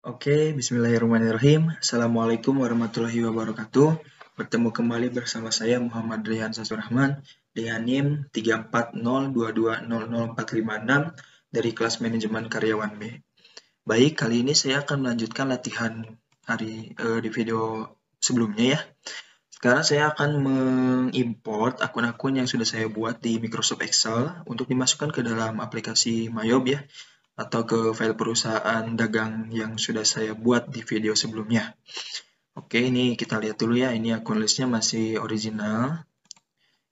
Oke, bismillahirrahmanirrahim. Assalamualaikum warahmatullahi wabarakatuh. Bertemu kembali bersama saya Muhammad Rian Sasurahman dengan NIM 3402200456 dari kelas manajemen karyawan B. Baik, kali ini saya akan melanjutkan latihan hari eh, di video sebelumnya ya. Sekarang saya akan mengimport akun-akun yang sudah saya buat di Microsoft Excel untuk dimasukkan ke dalam aplikasi Mayob ya atau ke file perusahaan dagang yang sudah saya buat di video sebelumnya. Oke, ini kita lihat dulu ya, ini akun listnya masih original.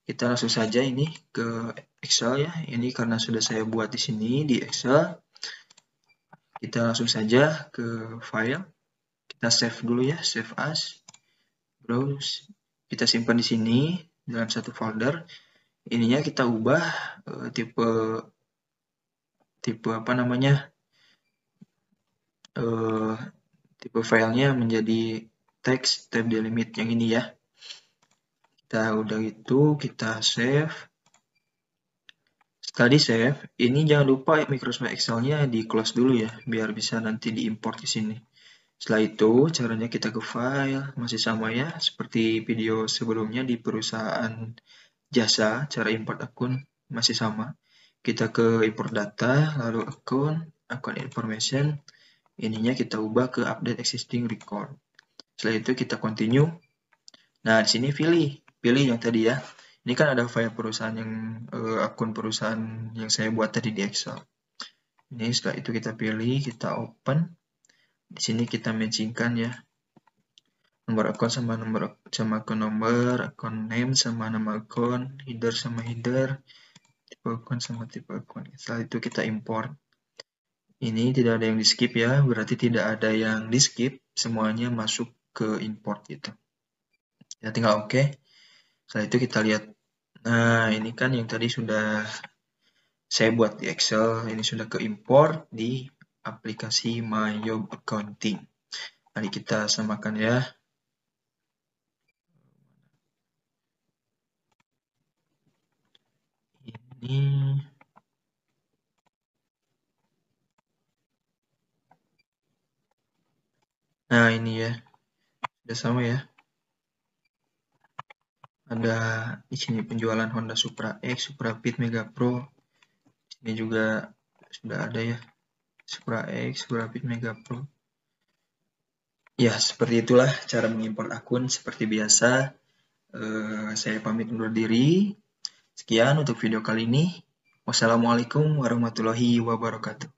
Kita langsung saja ini ke Excel ya, ini karena sudah saya buat di sini di Excel. Kita langsung saja ke file, kita save dulu ya, save as, browse, kita simpan di sini dalam satu folder. Ininya kita ubah eh, tipe tipe apa namanya uh, tipe filenya menjadi text tab delimit yang ini ya kita udah itu kita save setelah di save ini jangan lupa Microsoft Excelnya di close dulu ya biar bisa nanti diimport ke sini setelah itu caranya kita ke file masih sama ya seperti video sebelumnya di perusahaan jasa cara import akun masih sama kita ke import data lalu account account information ininya kita ubah ke update existing record setelah itu kita continue nah di sini pilih pilih yang tadi ya ini kan ada file perusahaan yang uh, akun perusahaan yang saya buat tadi di Excel ini setelah itu kita pilih kita open di sini kita matchingkan ya nomor akun sama nomor sama akun nomor akun name sama nama akun header sama header tipe account sama tipe account setelah itu kita import ini tidak ada yang di skip ya berarti tidak ada yang di skip semuanya masuk ke import gitu kita ya, tinggal oke okay. setelah itu kita lihat nah ini kan yang tadi sudah saya buat di Excel ini sudah ke import di aplikasi My Job Accounting mari kita samakan ya ini nah ini ya sudah sama ya ada di sini penjualan Honda Supra X, Supra Fit, Mega Pro. Ini juga sudah ada ya. Supra X, Supra Fit, Mega Pro. Ya, seperti itulah cara mengimpor akun seperti biasa. uh, saya pamit undur diri. Sekian untuk video kali ini. Wassalamualaikum warahmatullahi wabarakatuh.